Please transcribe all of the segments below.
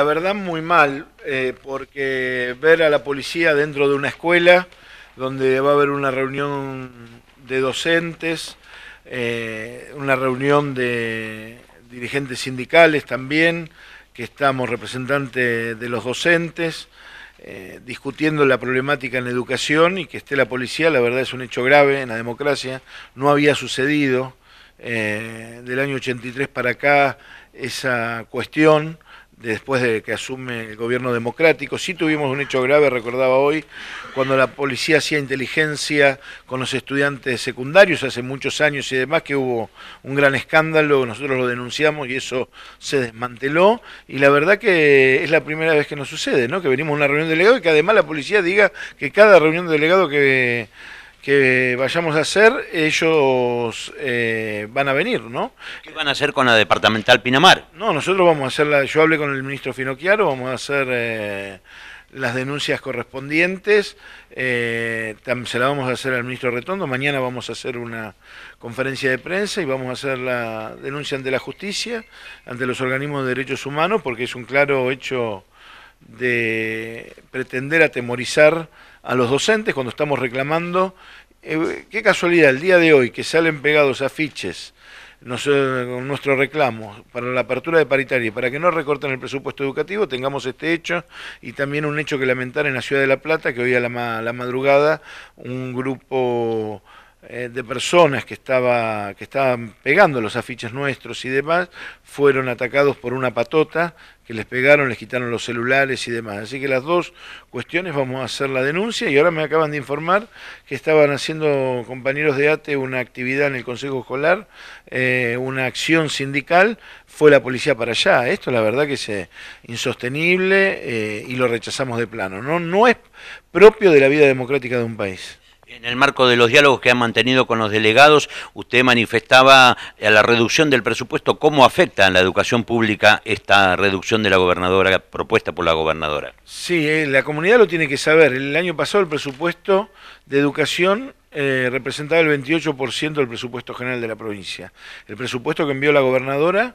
la verdad muy mal, eh, porque ver a la policía dentro de una escuela, donde va a haber una reunión de docentes, eh, una reunión de dirigentes sindicales también, que estamos representantes de los docentes, eh, discutiendo la problemática en educación y que esté la policía, la verdad es un hecho grave en la democracia, no había sucedido del año 83 para acá esa cuestión después de que asume el gobierno democrático. Sí tuvimos un hecho grave, recordaba hoy, cuando la policía hacía inteligencia con los estudiantes secundarios hace muchos años y demás, que hubo un gran escándalo, nosotros lo denunciamos y eso se desmanteló. Y la verdad que es la primera vez que nos sucede, ¿no? Que venimos a una reunión de delegado y que además la policía diga que cada reunión de delegado que que vayamos a hacer, ellos eh, van a venir, ¿no? ¿Qué van a hacer con la departamental Pinamar? No, nosotros vamos a hacer la, yo hablé con el ministro Finocchiaro, vamos a hacer eh, las denuncias correspondientes, eh, se la vamos a hacer al ministro Retondo, mañana vamos a hacer una conferencia de prensa y vamos a hacer la denuncia ante la justicia, ante los organismos de derechos humanos, porque es un claro hecho de pretender atemorizar a los docentes cuando estamos reclamando. Eh, qué casualidad, el día de hoy que salen pegados afiches con nuestro reclamo para la apertura de paritaria para que no recorten el presupuesto educativo, tengamos este hecho y también un hecho que lamentar en la ciudad de La Plata, que hoy a la madrugada un grupo eh, de personas que, estaba, que estaban pegando los afiches nuestros y demás fueron atacados por una patota que les pegaron, les quitaron los celulares y demás. Así que las dos cuestiones vamos a hacer la denuncia y ahora me acaban de informar que estaban haciendo compañeros de ATE una actividad en el Consejo Escolar, eh, una acción sindical, fue la policía para allá. Esto la verdad que es eh, insostenible y lo rechazamos de plano. No, no es propio de la vida democrática de un país en el marco de los diálogos que han mantenido con los delegados, usted manifestaba a la reducción del presupuesto. ¿Cómo afecta a la educación pública esta reducción de la gobernadora propuesta por la gobernadora? Sí, eh, la comunidad lo tiene que saber. El año pasado el presupuesto de educación eh, representaba el 28% del presupuesto general de la provincia. El presupuesto que envió la gobernadora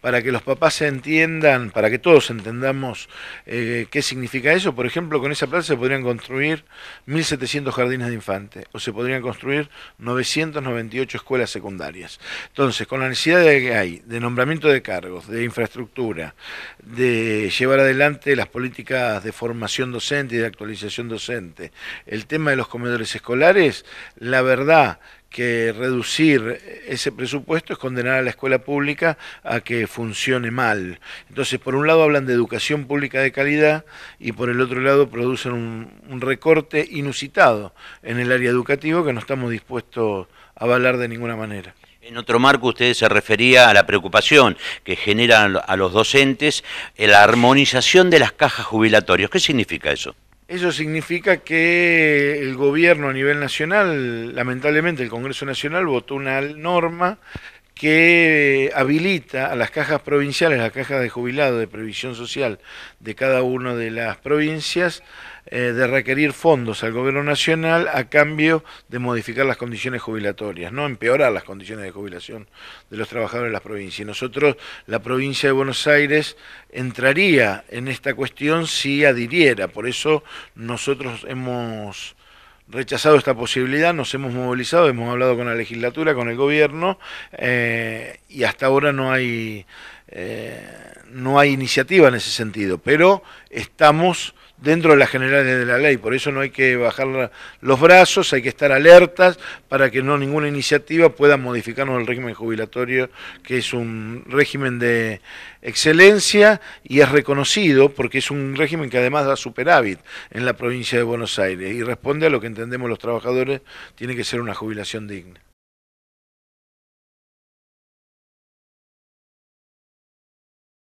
para que los papás se entiendan, para que todos entendamos eh, qué significa eso. Por ejemplo, con esa plaza se podrían construir 1.700 jardines de infantes o se podrían construir 998 escuelas secundarias. Entonces, con la necesidad de que hay de nombramiento de cargos, de infraestructura, de llevar adelante las políticas de formación docente y de actualización docente, el tema de los comedores escolares, la verdad que reducir ese presupuesto es condenar a la escuela pública a que funcione mal. Entonces, por un lado hablan de educación pública de calidad y por el otro lado producen un, recorte inusitado en el área educativa que no estamos dispuestos a avalar de ninguna manera. En otro marco usted se refería a la preocupación que generan a los docentes la armonización de las cajas jubilatorias. ¿Qué significa eso? Eso significa que el gobierno a nivel nacional, lamentablemente el Congreso Nacional votó una norma que habilita a las cajas provinciales, a las cajas de jubilado de previsión social de cada una de las provincias, eh, de requerir fondos al gobierno nacional a cambio de modificar las condiciones jubilatorias, no empeorar las condiciones de jubilación de los trabajadores de las provincias. Y nosotros, la provincia de Buenos Aires, entraría en esta cuestión si adhiriera. Por eso nosotros hemos rechazado esta posibilidad, nos hemos movilizado, hemos hablado con la legislatura, con el gobierno, eh, y hasta ahora no hay, eh, no hay iniciativa en ese sentido, pero estamos dentro de las generales de la ley. Por eso no hay que bajar los brazos, hay que estar alertas para que no ninguna iniciativa pueda modificarnos el régimen jubilatorio, que es un régimen de excelencia y es reconocido porque es un régimen que además da superávit en la provincia de Buenos Aires y responde a lo que entendemos los trabajadores, tiene que ser una jubilación digna.